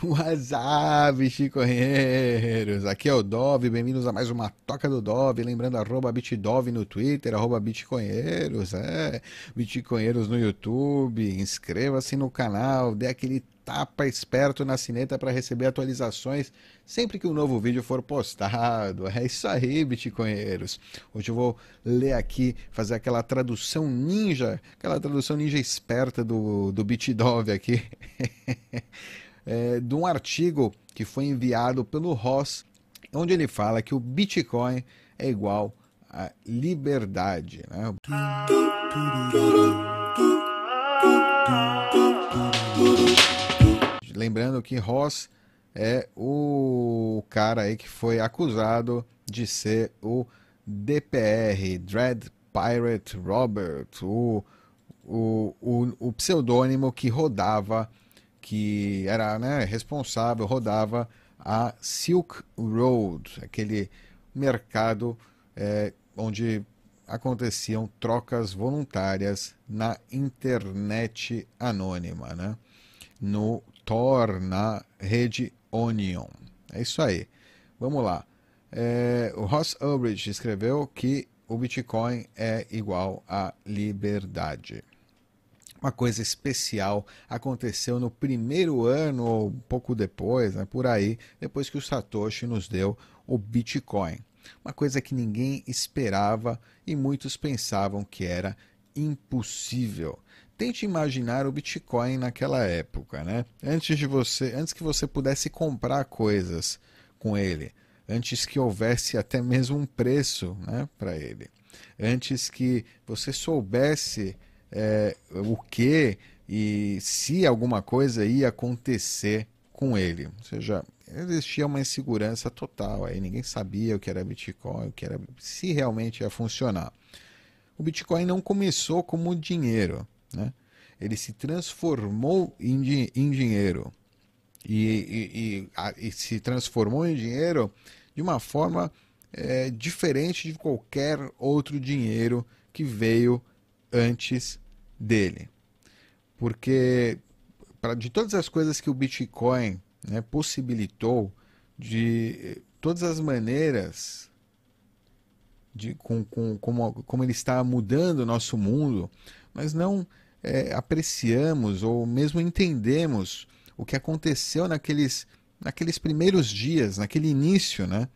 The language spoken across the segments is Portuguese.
WhatsApp, chicorreiros! Aqui é o Dove, bem-vindos a mais uma Toca do Dove. Lembrando, arroba bitdove no Twitter, arroba bitconheiros, é, bitconheiros no YouTube. Inscreva-se no canal, dê aquele tapa esperto na sineta para receber atualizações sempre que um novo vídeo for postado. É isso aí, bitcoinheiros. Hoje eu vou ler aqui, fazer aquela tradução ninja, aquela tradução ninja esperta do, do BitDove aqui. é, de um artigo que foi enviado pelo Ross, onde ele fala que o Bitcoin é igual à liberdade. Né? Lembrando que Ross é o cara aí que foi acusado de ser o DPR, Dread Pirate Robert, o, o, o, o pseudônimo que rodava que era né, responsável, rodava a Silk Road, aquele mercado é, onde aconteciam trocas voluntárias na internet anônima, né? no Tor, na rede Onion. É isso aí. Vamos lá. É, o Ross Ulbricht escreveu que o Bitcoin é igual à liberdade uma coisa especial aconteceu no primeiro ano ou pouco depois, né, por aí, depois que o Satoshi nos deu o Bitcoin. Uma coisa que ninguém esperava e muitos pensavam que era impossível. Tente imaginar o Bitcoin naquela época, né? Antes de você, antes que você pudesse comprar coisas com ele, antes que houvesse até mesmo um preço, né, para ele, antes que você soubesse é, o que e se alguma coisa ia acontecer com ele. Ou seja, existia uma insegurança total, aí ninguém sabia o que era Bitcoin, o que era, se realmente ia funcionar. O Bitcoin não começou como dinheiro, né? ele se transformou em, di em dinheiro. E, e, e, a, e, se transformou em dinheiro de uma forma é, diferente de qualquer outro dinheiro que veio antes dele. Porque pra, de todas as coisas que o Bitcoin né, possibilitou, de eh, todas as maneiras de, com, com, como, como ele está mudando o nosso mundo, mas não é, apreciamos ou mesmo entendemos o que aconteceu naqueles, naqueles primeiros dias, naquele início, né?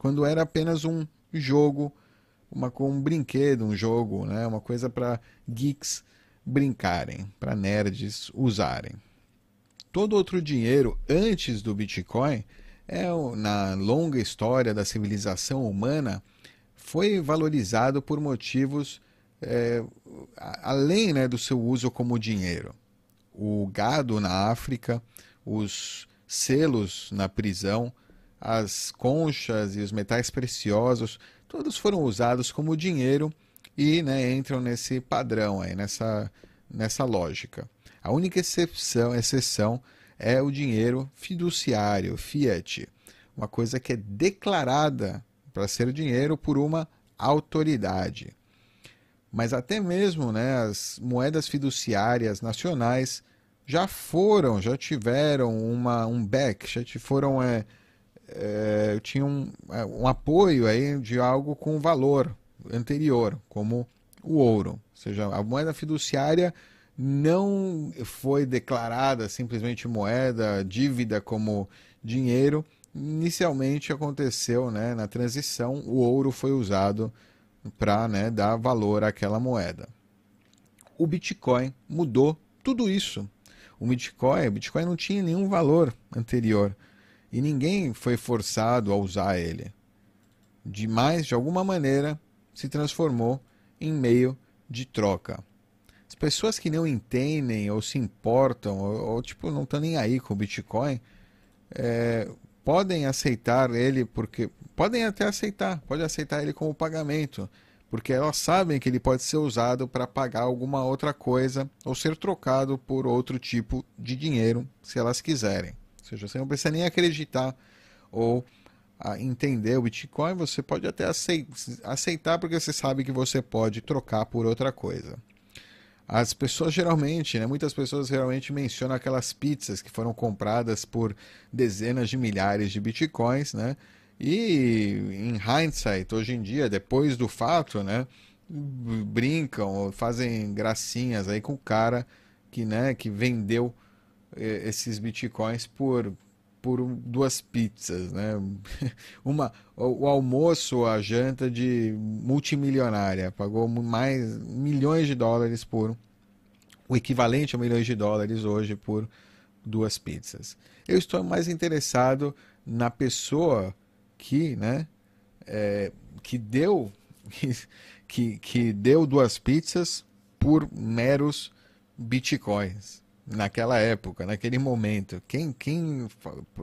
quando era apenas um jogo, uma, um brinquedo, um jogo, né? uma coisa para geeks brincarem, para nerds usarem. Todo outro dinheiro antes do Bitcoin é na longa história da civilização humana foi valorizado por motivos é, além né, do seu uso como dinheiro. O gado na África, os selos na prisão, as conchas e os metais preciosos, todos foram usados como dinheiro e né, entram nesse padrão aí, nessa, nessa lógica. A única exceção, exceção é o dinheiro fiduciário, fiat, uma coisa que é declarada para ser dinheiro por uma autoridade. Mas até mesmo né, as moedas fiduciárias nacionais já foram, já tiveram uma, um back, já foram é, é, tinham um, é, um apoio aí de algo com valor, anterior, como o ouro. Ou seja, a moeda fiduciária não foi declarada simplesmente moeda, dívida como dinheiro. Inicialmente aconteceu né, na transição, o ouro foi usado para né, dar valor àquela moeda. O Bitcoin mudou tudo isso. O Bitcoin, o Bitcoin não tinha nenhum valor anterior e ninguém foi forçado a usar ele. De mais, de alguma maneira, se transformou em meio de troca. As pessoas que não entendem ou se importam ou, ou tipo não estão nem aí com o Bitcoin é, podem aceitar ele porque podem até aceitar, pode aceitar ele como pagamento, porque elas sabem que ele pode ser usado para pagar alguma outra coisa ou ser trocado por outro tipo de dinheiro, se elas quiserem. Ou seja, você não precisa nem acreditar ou entender o Bitcoin, você pode até aceitar porque você sabe que você pode trocar por outra coisa. As pessoas geralmente, né, muitas pessoas geralmente mencionam aquelas pizzas que foram compradas por dezenas de milhares de bitcoins, né? E em hindsight, hoje em dia, depois do fato, né, brincam ou fazem gracinhas aí com o cara que, né, que vendeu eh, esses bitcoins por por duas pizzas, né? Uma, o, almoço, a janta de multimilionária, pagou mais milhões de dólares por o equivalente a milhões de dólares hoje por duas pizzas. Eu estou mais interessado na pessoa que, né, é, que deu que, que deu duas pizzas por meros bitcoins naquela época, naquele momento. Quem, quem,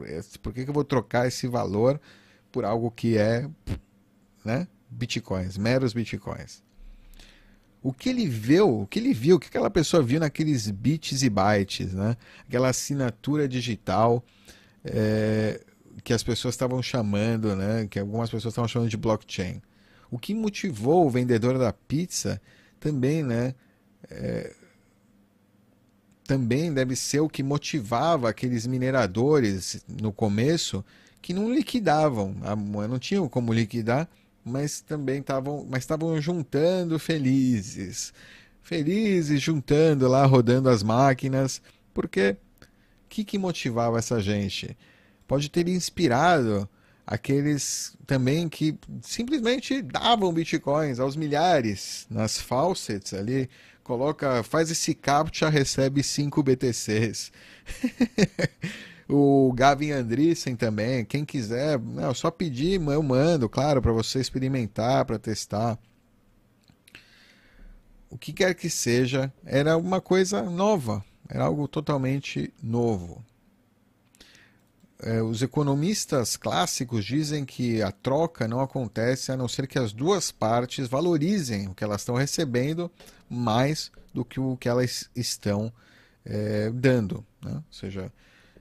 é, por que, que eu vou trocar esse valor por algo que é, né, bitcoins, meros bitcoins? O que ele viu, o que ele viu, o que aquela pessoa viu naqueles bits e bytes, né? Aquela assinatura digital é, que as pessoas estavam chamando, né? Que algumas pessoas estavam chamando de blockchain. O que motivou o vendedor da pizza também, né? É, também deve ser o que motivava aqueles mineradores no começo que não liquidavam, ah, não tinham como liquidar, mas também estavam, mas estavam juntando felizes, felizes juntando lá, rodando as máquinas, porque o que, que motivava essa gente? Pode ter inspirado aqueles também que simplesmente davam bitcoins aos milhares nas faucets ali, coloca, faz esse captcha, recebe 5 BTCs. o Gavin Andrissen também, quem quiser, não, né, é só pedir, eu mando, claro, para você experimentar, para testar. O que quer que seja, era uma coisa nova, era algo totalmente novo. É, os economistas clássicos dizem que a troca não acontece a não ser que as duas partes valorizem o que elas estão recebendo mais do que o que elas estão é, dando. Né? Ou seja,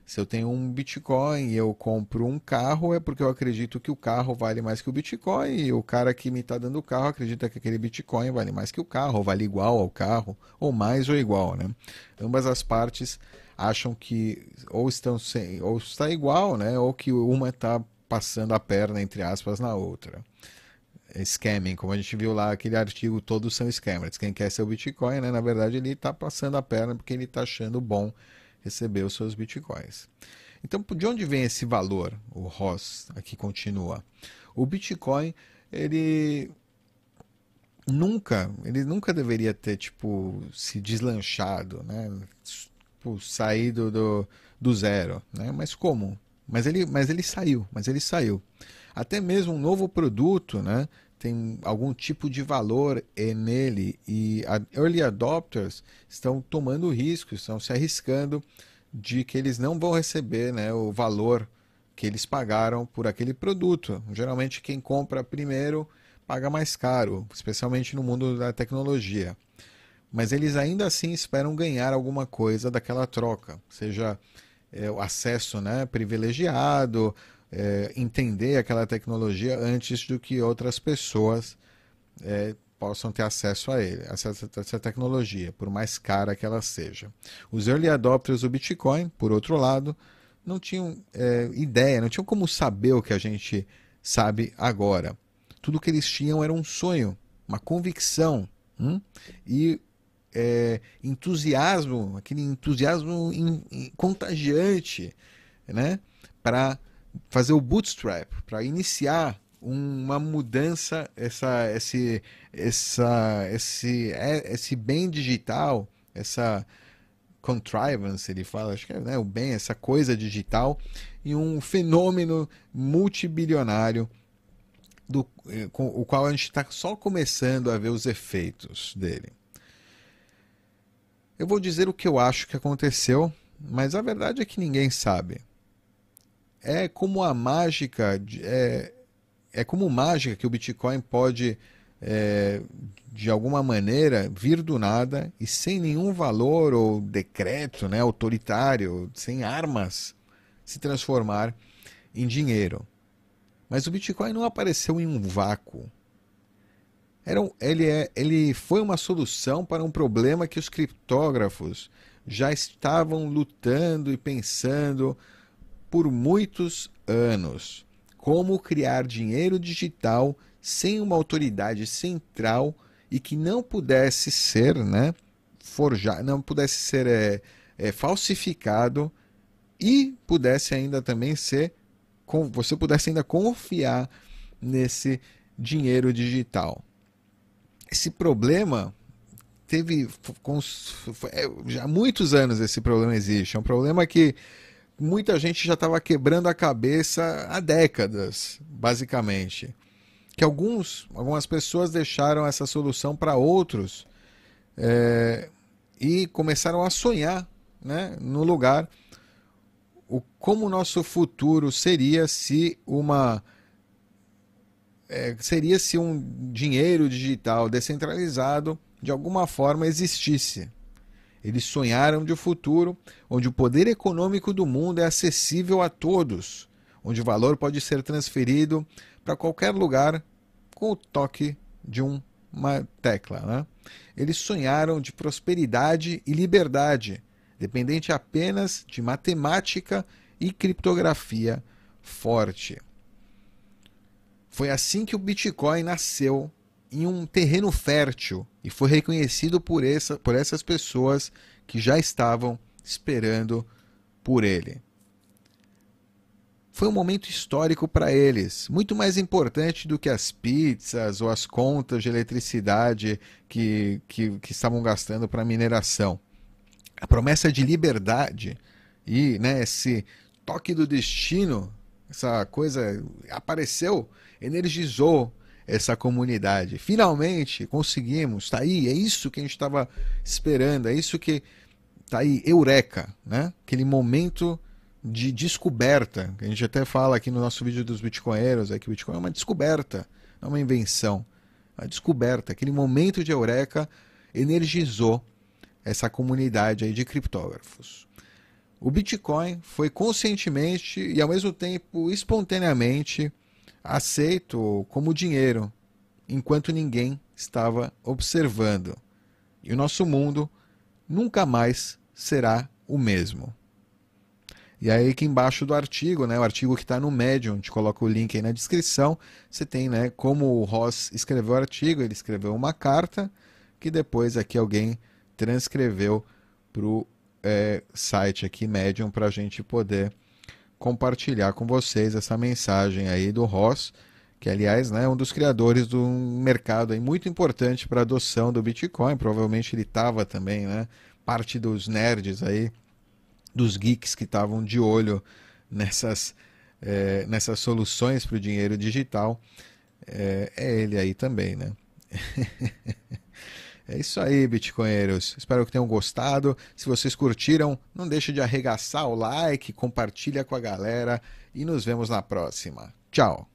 se eu tenho um Bitcoin e eu compro um carro, é porque eu acredito que o carro vale mais que o Bitcoin, e o cara que me está dando o carro acredita que aquele Bitcoin vale mais que o carro, ou vale igual ao carro, ou mais ou igual. Né? Então, ambas as partes acham que ou estão sem, ou está igual, né? Ou que uma está passando a perna entre aspas na outra. Scamming, como a gente viu lá, aquele artigo todos são scammers. Quem quer seu Bitcoin, né? Na verdade, ele está passando a perna porque ele está achando bom receber os seus Bitcoins. Então, de onde vem esse valor? O Ross aqui continua. O Bitcoin, ele nunca, ele nunca deveria ter tipo se deslanchado, né? tipo, sair do, do, do zero, né? Mas como? Mas ele, mas ele saiu, mas ele saiu. Até mesmo um novo produto, né? Tem algum tipo de valor é nele e a, early adopters estão tomando risco, estão se arriscando de que eles não vão receber né, o valor que eles pagaram por aquele produto. Geralmente quem compra primeiro paga mais caro, especialmente no mundo da tecnologia mas eles ainda assim esperam ganhar alguma coisa daquela troca, seja é, o acesso né, privilegiado, é, entender aquela tecnologia antes do que outras pessoas é, possam ter acesso a ele, acesso a essa tecnologia, por mais cara que ela seja. Os early adopters do Bitcoin, por outro lado, não tinham é, ideia, não tinham como saber o que a gente sabe agora. Tudo que eles tinham era um sonho, uma convicção. Hum? E é, entusiasmo, aquele entusiasmo in, in, contagiante, né? Para fazer o bootstrap, para iniciar uma mudança, essa, esse, essa, esse, é, esse bem digital, essa contrivance, ele fala, acho que é né, o bem, essa coisa digital, e um fenômeno multibilionário, do, eh, com, o qual a gente está só começando a ver os efeitos dele. Eu vou dizer o que eu acho que aconteceu, mas a verdade é que ninguém sabe. É como a mágica, é, é como mágica que o Bitcoin pode, é, de alguma maneira, vir do nada e sem nenhum valor ou decreto né, autoritário, sem armas, se transformar em dinheiro. Mas o Bitcoin não apareceu em um vácuo. Era um, ele, é, ele foi uma solução para um problema que os criptógrafos já estavam lutando e pensando por muitos anos. Como criar dinheiro digital sem uma autoridade central e que não pudesse ser né, forjado, não pudesse ser é, é, falsificado e pudesse ainda também ser, com, você pudesse ainda confiar nesse dinheiro digital esse problema teve é, já há muitos anos esse problema existe. É um problema que muita gente já estava quebrando a cabeça há décadas, basicamente. Que alguns, algumas pessoas deixaram essa solução para outros é, e começaram a sonhar né, no lugar o como o nosso futuro seria se uma é, seria se um dinheiro digital descentralizado de alguma forma existisse. Eles sonharam de um futuro onde o poder econômico do mundo é acessível a todos, onde o valor pode ser transferido para qualquer lugar com o toque de uma tecla. Né? Eles sonharam de prosperidade e liberdade, dependente apenas de matemática e criptografia forte. Foi assim que o Bitcoin nasceu em um terreno fértil e foi reconhecido por, essa, por essas pessoas que já estavam esperando por ele. Foi um momento histórico para eles, muito mais importante do que as pizzas ou as contas de eletricidade que, que, que estavam gastando para mineração. A promessa de liberdade e né, esse toque do destino essa coisa apareceu, energizou essa comunidade. Finalmente conseguimos, está aí, é isso que a gente estava esperando, é isso que está aí, eureka, né? Aquele momento de descoberta. A gente até fala aqui no nosso vídeo dos bitcoinheiros, é que o Bitcoin é uma descoberta, é uma invenção. É a descoberta, aquele momento de eureka energizou essa comunidade aí de criptógrafos o Bitcoin foi conscientemente e ao mesmo tempo espontaneamente aceito como dinheiro, enquanto ninguém estava observando. E o nosso mundo nunca mais será o mesmo. E aí aqui embaixo do artigo, né, o artigo que está no Medium, te coloco o link aí na descrição, você tem né, como o Ross escreveu o artigo, ele escreveu uma carta que depois aqui alguém transcreveu para o é, site aqui, Medium, para a gente poder compartilhar com vocês essa mensagem aí do Ross, que aliás né, é um dos criadores de do um mercado aí muito importante para adoção do Bitcoin. Provavelmente ele estava também, né? Parte dos nerds aí, dos geeks que estavam de olho nessas, é, nessas soluções para o dinheiro digital. É, é ele aí também, né? É isso aí, Bitcoinheiros. Espero que tenham gostado. Se vocês curtiram, não deixe de arregaçar o like, compartilha com a galera e nos vemos na próxima. Tchau!